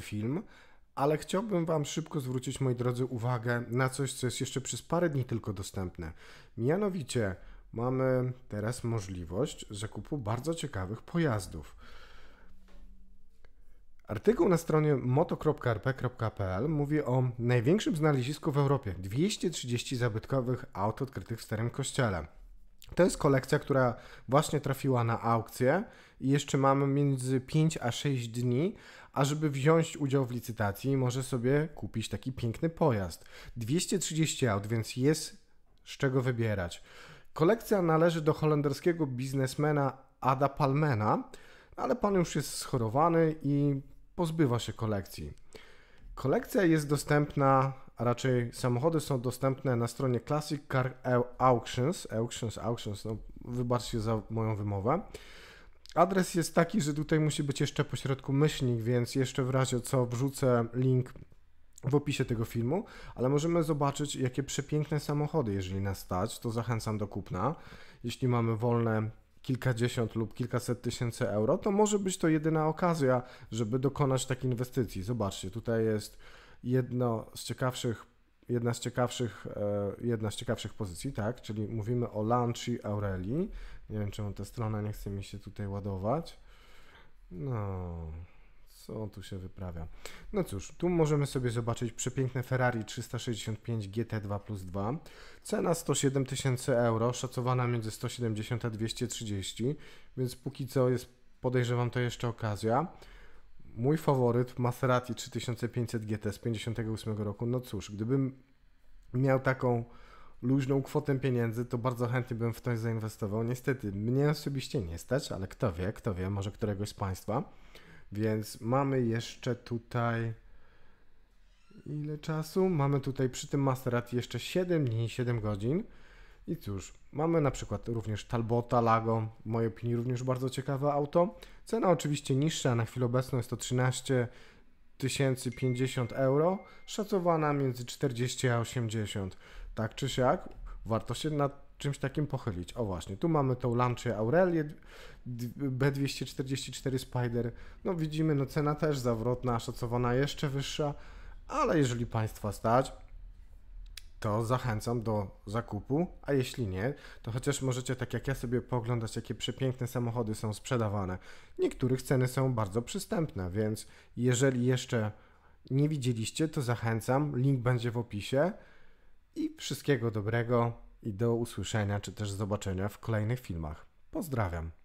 film, ale chciałbym Wam szybko zwrócić, moi drodzy, uwagę na coś, co jest jeszcze przez parę dni tylko dostępne. Mianowicie mamy teraz możliwość zakupu bardzo ciekawych pojazdów. Artykuł na stronie moto.rp.pl mówi o największym znalezisku w Europie 230 zabytkowych aut odkrytych w Starym Kościele. To jest kolekcja, która właśnie trafiła na aukcję i jeszcze mamy między 5 a 6 dni, a żeby wziąć udział w licytacji, może sobie kupić taki piękny pojazd. 230 aut, więc jest z czego wybierać. Kolekcja należy do holenderskiego biznesmena Ada Palmena, ale pan już jest schorowany i pozbywa się kolekcji. Kolekcja jest dostępna a raczej samochody są dostępne na stronie Classic Car Auctions, Auctions, Auctions, no wybaczcie za moją wymowę. Adres jest taki, że tutaj musi być jeszcze pośrodku myślnik, więc jeszcze w razie co wrzucę link w opisie tego filmu, ale możemy zobaczyć, jakie przepiękne samochody, jeżeli nas stać, to zachęcam do kupna. Jeśli mamy wolne kilkadziesiąt lub kilkaset tysięcy euro, to może być to jedyna okazja, żeby dokonać takiej inwestycji. Zobaczcie, tutaj jest jedno z ciekawszych, jedna, z ciekawszych, e, jedna z ciekawszych pozycji, tak? Czyli mówimy o Lanci Aureli. Nie wiem, czemu ta strona nie chce mi się tutaj ładować. No, co tu się wyprawia? No cóż, tu możemy sobie zobaczyć przepiękne Ferrari 365 GT2 plus 2. Cena 107 tysięcy euro, szacowana między 170 a 230, więc póki co jest, podejrzewam, to jeszcze okazja mój faworyt Maserati 3500 GT z 58 roku, no cóż, gdybym miał taką luźną kwotę pieniędzy, to bardzo chętnie bym w to zainwestował. Niestety, mnie osobiście nie stać, ale kto wie, kto wie, może któregoś z Państwa. Więc mamy jeszcze tutaj... Ile czasu? Mamy tutaj przy tym Maserati jeszcze 7 dni, 7 godzin. I cóż, mamy na przykład również Talbota Lago, w mojej opinii również bardzo ciekawe auto. Cena oczywiście niższa, na chwilę obecną jest to 13 50 euro, szacowana między 40 a 80. Tak czy siak, warto się nad czymś takim pochylić. O właśnie, tu mamy tą Lancia Aurelię B244 Spider. No widzimy, no cena też zawrotna, szacowana jeszcze wyższa, ale jeżeli Państwa stać, to zachęcam do zakupu, a jeśli nie, to chociaż możecie tak jak ja sobie poglądać, jakie przepiękne samochody są sprzedawane. Niektórych ceny są bardzo przystępne, więc jeżeli jeszcze nie widzieliście, to zachęcam, link będzie w opisie i wszystkiego dobrego i do usłyszenia czy też zobaczenia w kolejnych filmach. Pozdrawiam.